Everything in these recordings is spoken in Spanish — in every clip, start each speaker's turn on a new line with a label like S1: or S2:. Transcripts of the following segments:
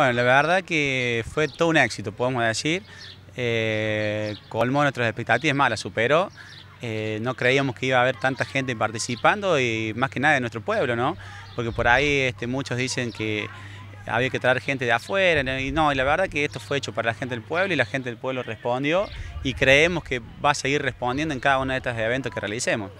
S1: Bueno, la verdad que fue todo un éxito, podemos decir. Eh, colmó nuestras expectativas, más superó. Eh, no creíamos que iba a haber tanta gente participando y más que nada de nuestro pueblo, ¿no? Porque por ahí este, muchos dicen que había que traer gente de afuera y no, y la verdad que esto fue hecho para la gente del pueblo y la gente del pueblo respondió y creemos que va a seguir respondiendo en cada uno de estos eventos que realicemos.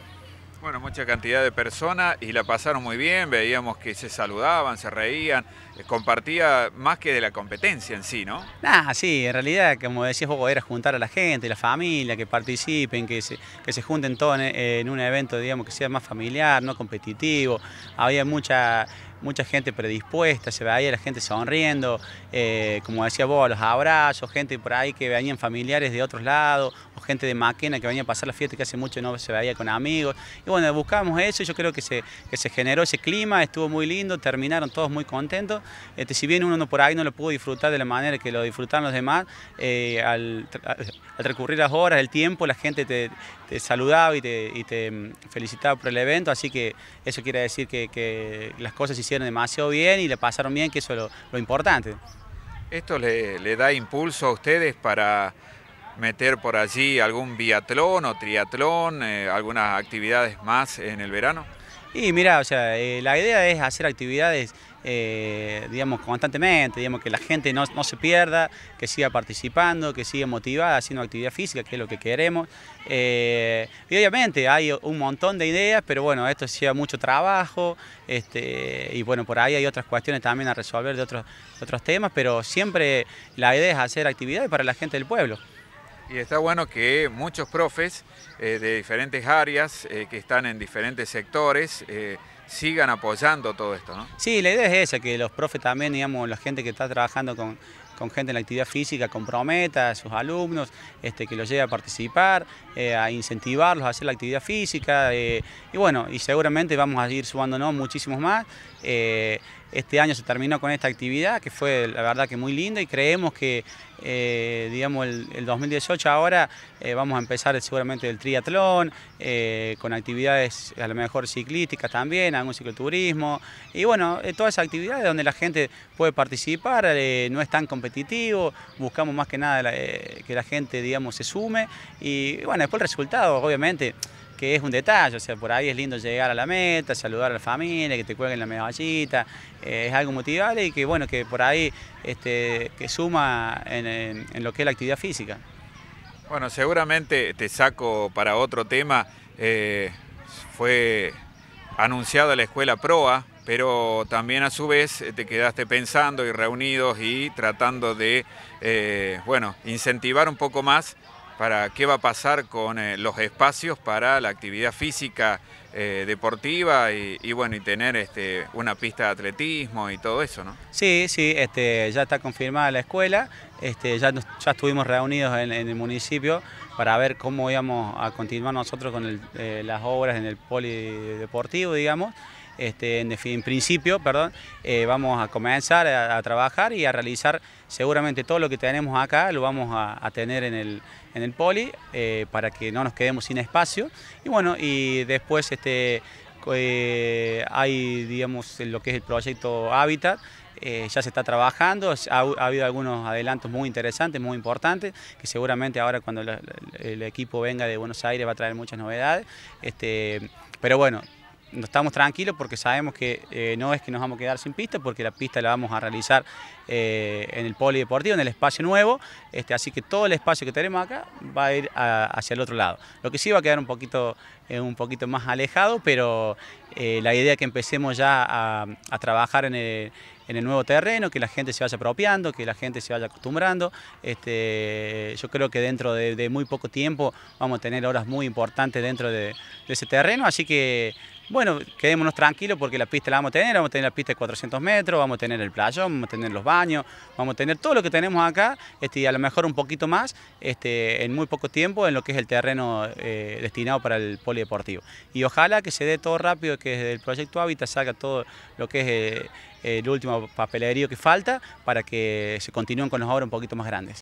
S2: Bueno, mucha cantidad de personas y la pasaron muy bien, veíamos que se saludaban, se reían, eh, compartía más que de la competencia en sí, ¿no?
S1: Ah, sí, en realidad, como decías vos, era juntar a la gente, la familia, que participen, que se, que se junten todos en un evento, digamos, que sea más familiar, no competitivo. Había mucha mucha gente predispuesta, se veía la gente sonriendo, eh, como decía vos, los abrazos, gente por ahí que venían familiares de otros lados, o gente de Maquena que venía a pasar la fiesta que hace mucho no se veía con amigos. Y bueno, buscamos eso, yo creo que se, se generó ese clima, estuvo muy lindo, terminaron todos muy contentos. Este, si bien uno por ahí no lo pudo disfrutar de la manera que lo disfrutaron los demás, eh, al, recurrir las horas, el tiempo, la gente te, saludaba y te, mm, felicitaba por el evento, así que eso quiere decir que, las cosas demasiado bien y le pasaron bien, que eso es lo,
S2: importante. ¿Esto le, da impulso a ustedes para meter por allí algún biatlón o triatlón, eh, algunas actividades más en el verano?
S1: Y mira, o sea, eh, la idea es hacer actividades, eh, digamos, constantemente, digamos, que la gente no, se pierda, que siga participando, que siga motivada, haciendo actividad física, que es lo que queremos. Eh, y obviamente hay un montón de ideas, pero bueno, esto lleva mucho trabajo, este, y bueno, por ahí hay otras cuestiones también a resolver de otros, de otros temas, pero siempre la idea es hacer actividades para la gente del pueblo
S2: y está bueno que muchos profes eh, de diferentes áreas eh, que están en diferentes sectores eh, sigan apoyando todo esto, ¿no?
S1: Sí, la idea es esa, que los profes también, digamos, la gente que está trabajando con, gente en la actividad física comprometa a sus alumnos, este, que los lleve a participar, a incentivarlos a hacer la actividad física, y bueno, y seguramente vamos a ir sumándonos muchísimos más. Este año se terminó con esta actividad que fue la verdad que muy linda y creemos que eh, digamos el, 2018 ahora eh, vamos a empezar seguramente el triatlón, eh, con actividades a lo mejor ciclísticas también, algún cicloturismo y bueno, todas esas actividades donde la gente puede participar, no es tan competitivo, buscamos más que nada que la gente digamos se sume y bueno, después el resultado obviamente que es un detalle, o sea, por ahí es lindo llegar a la meta, saludar a la familia, que te cuelguen la medallita, eh, es algo motivable y que bueno, que por ahí este, que suma en, lo que es la actividad física.
S2: Bueno, seguramente te saco para otro tema, eh, fue anunciada la escuela PROA, pero también a su vez eh, te quedaste pensando y reunidos y tratando de, bueno, incentivar un poco más para qué va a pasar con eh, los espacios para la actividad física eh, deportiva y, bueno y tener este, una pista de atletismo y todo eso, ¿no?
S1: Sí, sí, este, ya está confirmada la escuela, este, ya, ya estuvimos reunidos en, el municipio para ver cómo íbamos a continuar nosotros con eh, las obras en el polideportivo, digamos. Este, en, principio, perdón, eh, vamos a comenzar a, trabajar y a realizar seguramente todo lo que tenemos acá, lo vamos a, tener en el, poli eh, para que no nos quedemos sin espacio. Y bueno, y después este, eh, hay, digamos, lo que es el proyecto Hábitat, ya se está trabajando, ha, habido algunos adelantos muy interesantes, muy importantes, que seguramente ahora cuando el equipo venga de Buenos Aires va a traer muchas novedades. Este, pero bueno, no estamos tranquilos porque sabemos que eh, no es que nos vamos a quedar sin pista, porque la pista la vamos a realizar eh, en el polideportivo, en el espacio nuevo, este, así que todo el espacio que tenemos acá va a ir hacia el otro lado. Lo que sí va a quedar un poquito, eh, un poquito más alejado, pero la idea que empecemos ya a trabajar en el en el nuevo terreno, que la gente se vaya apropiando, que la gente se vaya acostumbrando. Este, yo creo que dentro de, muy poco tiempo vamos a tener horas muy importantes dentro de, ese terreno, así que bueno, quedémonos tranquilos porque la pista la vamos a tener, vamos a tener la pista de 400 metros, vamos a tener el playón, vamos a tener los baños, vamos a tener todo lo que tenemos acá, este, y a lo mejor un poquito más, este, en muy poco tiempo, en lo que es el terreno eh, destinado para el polideportivo. Y ojalá que se dé todo rápido, que desde el proyecto Hábitat salga todo lo que es eh, el último papelerío que falta para que se continúen con los obras un poquito más grandes.